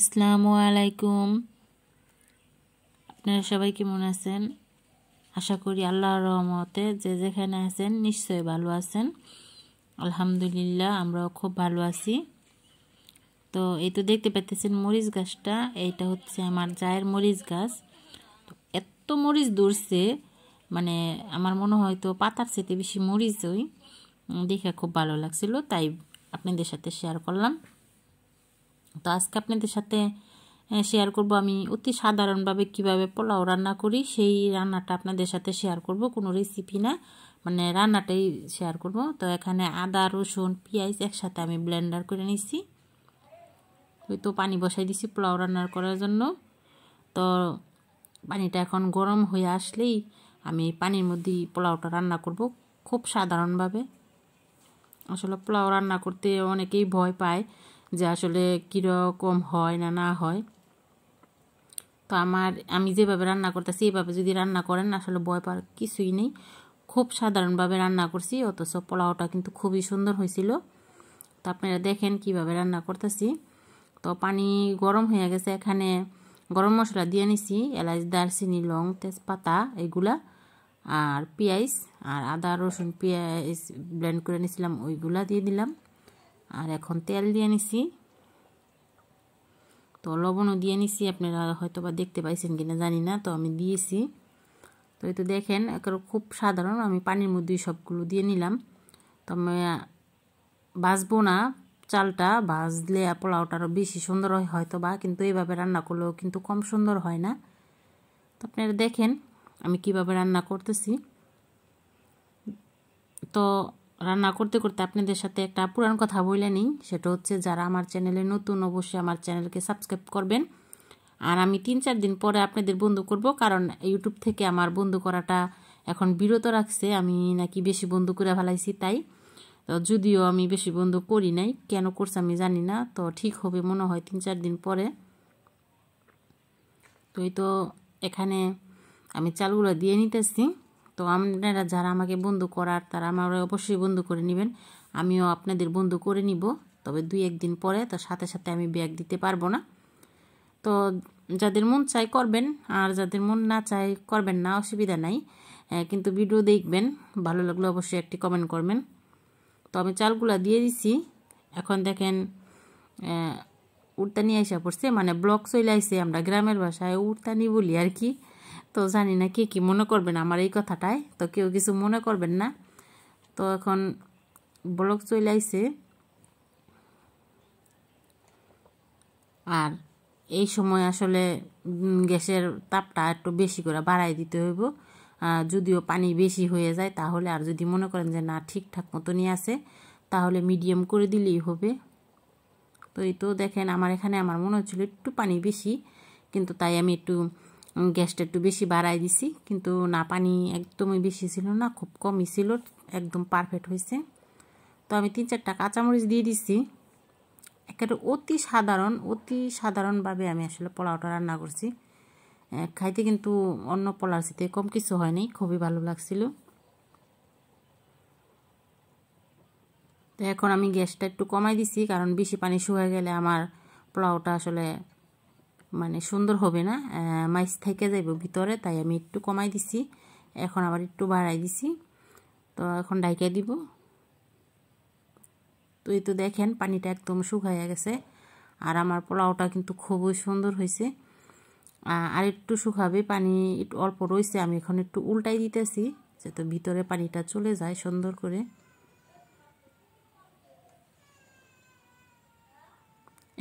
আসসালামু আলাইকুম আপনারা সবাই কেমন আছেন আশা করি আল্লাহর রহমতে যে যেখানে আছেন নিশ্চয়ই ভালো আছেন আলহামদুলিল্লাহ আমরাও খুব ভালো আছি তো এই তো দেখতে পাইতেছেন মরিচ গাছটা এইটা হচ্ছে আমার জায়ের মরিচ গাছ এত মরিচ দূরছে মানে আমার মনে হয় তো পাতার সাথে বেশি মরিচ ওই দেখে খুব ভালো লাগছিল তাই আপনাদের সাথে শেয়ার করলাম তো আজকে আপনাদের সাথে শেয়ার করব আমি অতি সাধারণভাবে কিভাবে পোলাও রান্না করি সেই রান্নাটা আপনাদের সাথে শেয়ার করব কোনো রেসিপি না মানে রান্নাটাই শেয়ার করব তো এখানে আদা রসুন পেঁয়াজ একসাথে আমি ব্লেন্ডার করে নিছি তো পানি বসাই দিছি পোলাও রান্নার করার জন্য তো পানিটা এখন গরম হয়ে আসলেই আমি পানির মধ্যেই পোলাওটা রান্না করব খুব সাধারণভাবে আসলে পোলাও রান্না করতে অনেকেই ভয় পায় যে আসলে কীরকম হয় না না হয় তো আমার আমি যেভাবে রান্না করতেছি এইভাবে যদি রান্না করেন আসলে ভয় পাওয়ার কিছুই নেই খুব সাধারণভাবে রান্না করছি অথচ পোলাওটা কিন্তু খুবই সুন্দর হয়েছিল তো আপনারা দেখেন কিভাবে রান্না করতেছি তো পানি গরম হয়ে গেছে এখানে গরম মশলা দিয়ে নিছি এলাচ দারচিনি লং তেজপাতা এগুলা আর পেঁয়াজ আর আদা রসুন পেঁয়াজ ব্লেন্ড করে নিয়েছিলাম ওইগুলা দিয়ে দিলাম আর এখন তেল দিয়ে নিছি তো লবণও দিয়ে নিছি আপনারা হয়তো বা দেখতে পাইছেন কিনা জানি না তো আমি দিয়েছি তো এই তো দেখেন খুব সাধারণ আমি পানির মধ্যেই সবগুলো দিয়ে নিলাম তো আমি ভাজবো না চালটা ভাজলে পোলাওটা আরও বেশি সুন্দর হয় হয়তো বা কিন্তু এইভাবে রান্না করলেও কিন্তু কম সুন্দর হয় না তো আপনারা দেখেন আমি কিভাবে রান্না করতেছি তো রান্না করতে করতে আপনাদের সাথে একটা পুরান কথা বলে নিই সেটা হচ্ছে যারা আমার চ্যানেলে নতুন অবশ্যই আমার চ্যানেলকে সাবস্ক্রাইব করবেন আর আমি তিন চার দিন পরে আপনাদের বন্ধু করব কারণ ইউটিউব থেকে আমার বন্ধু করাটা এখন বিরত রাখছে আমি নাকি বেশি বন্ধু করে ফেলাইছি তাই তো যদিও আমি বেশি বন্ধু করি নাই কেন করছে আমি জানি না তো ঠিক হবে মনে হয় তিন চার দিন পরে তো এই তো এখানে আমি চালগুলো দিয়ে নিতেছি তো আপনারা যারা আমাকে বন্ধু করার তারা আমার অবশ্যই বন্ধু করে নেবেন আমিও আপনাদের বন্ধু করে নিব তবে দুই একদিন পরে তো সাথে সাথে আমি ব্যাগ দিতে পারবো না তো যাদের মন চাই করবেন আর যাদের মন না চাই করবেন না অসুবিধা নাই কিন্তু ভিডিও দেখবেন ভালো লাগলে অবশ্যই একটি কমেন্ট করবেন তো আমি চালগুলা দিয়ে দিছি এখন দেখেন উড়তানি আইসা পড়ছে মানে ব্লক চলে আইসে আমরা গ্রামের ভাষায় উড়তানি বলি আর কি তো জানি না কে কি মনে করবেন আমার এই কথাটায় তো কেউ কিছু মনে করবেন না তো এখন ব্লক চলে আইছে আর এই সময় আসলে গ্যাসের তাপটা একটু বেশি করে বাড়াই দিতে হইব যদিও পানি বেশি হয়ে যায় তাহলে আর যদি মনে করেন যে না ঠিকঠাক মতনই আছে তাহলে মিডিয়াম করে দিলেই হবে তো এই তো দেখেন আমার এখানে আমার মনে হচ্ছিল একটু পানি বেশি কিন্তু তাই আমি একটু গ্যাসটা একটু বেশি বাড়াই দিছি কিন্তু না পানি একদমই বেশি ছিল না খুব কমই ছিল একদম পারফেক্ট হয়েছে তো আমি তিন চারটা কাঁচামরিচ দিয়ে দিছি একটা অতি সাধারণ অতি সাধারণভাবে আমি আসলে পোলাওটা রান্না করছি খাইতে কিন্তু অন্য পোলার সাথে কম কিছু হয়নি খুবই ভালো লাগছিল তো এখন আমি গ্যাসটা একটু কমাই দিছি কারণ বেশি পানি শুয়ে গেলে আমার পোলাওটা আসলে মানে সুন্দর হবে না মাইস থেকে যাইব ভিতরে তাই আমি একটু কমাই দিছি এখন আবার একটু বাড়াই দিছি তো এখন ডাইকে দিব তো এই তো দেখেন পানিটা একদম শুকাইয়া গেছে আর আমার পোলাওটা কিন্তু খুবই সুন্দর হয়েছে আর একটু শুকাবে পানি একটু অল্প রয়েছে আমি এখন একটু উল্টাই দিতেছি যাতে ভিতরে পানিটা চলে যায় সুন্দর করে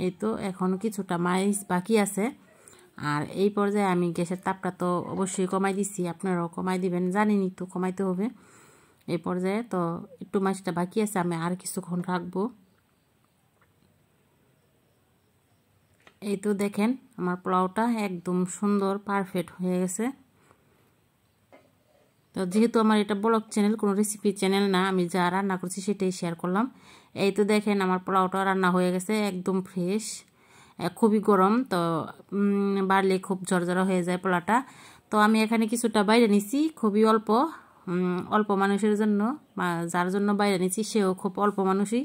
এই তো এখনও কিছুটা মাইস বাকি আছে আর এই পর্যায়ে আমি গ্যাসের তাপটা তো অবশ্যই কমাই দিচ্ছি আপনারাও কমাই দিবেন জানেনি তো কমাইতে হবে এই পর্যায়ে তো একটু মাইসটা বাকি আছে আমি আর কিছুক্ষণ রাখবো এই তো দেখেন আমার পোলাওটা একদম সুন্দর পারফেক্ট হয়ে গেছে তো যেহেতু আমার এটা ব্লগ চ্যানেল কোনো রেসিপি চ্যানেল না আমি যা রান্না করছি সেটাই শেয়ার করলাম এই তো দেখেন আমার পোলাওটা রান্না হয়ে গেছে একদম ফ্রেশ খুবই গরম তো বাড়লে খুব ঝরঝরা হয়ে যায় পোলাটা তো আমি এখানে কিছুটা বাইরে নিছি খুবই অল্প অল্প মানুষের জন্য যার জন্য বাইরে নিছি সেও খুব অল্প মানুষই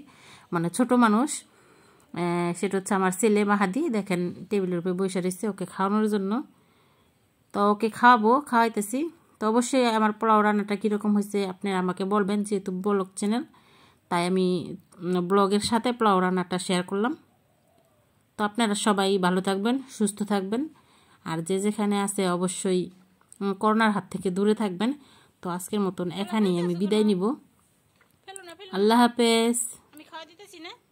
মানে ছোট মানুষ সেটা হচ্ছে আমার ছেলে মাহাদি দেখেন টেবিলের উপরে বৈশা রয়েছে ওকে খাওয়ানোর জন্য তো ওকে খাওয়াবো খাওয়াইতেছি তো অবশ্যই আমার পোলাও রান্নাটা কীরকম হয়েছে আপনারা আমাকে বলবেন যেহেতু ব্লগ চ্যানেল তাই আমি ব্লগের সাথে পোলাও রান্নাটা শেয়ার করলাম তো আপনারা সবাই ভালো থাকবেন সুস্থ থাকবেন আর যে যেখানে আছে অবশ্যই করোনার হাত থেকে দূরে থাকবেন তো আজকের মতন এখানেই আমি বিদায় নিব আল্লাহ হাফেজ আমি খাওয়া দিতেছি না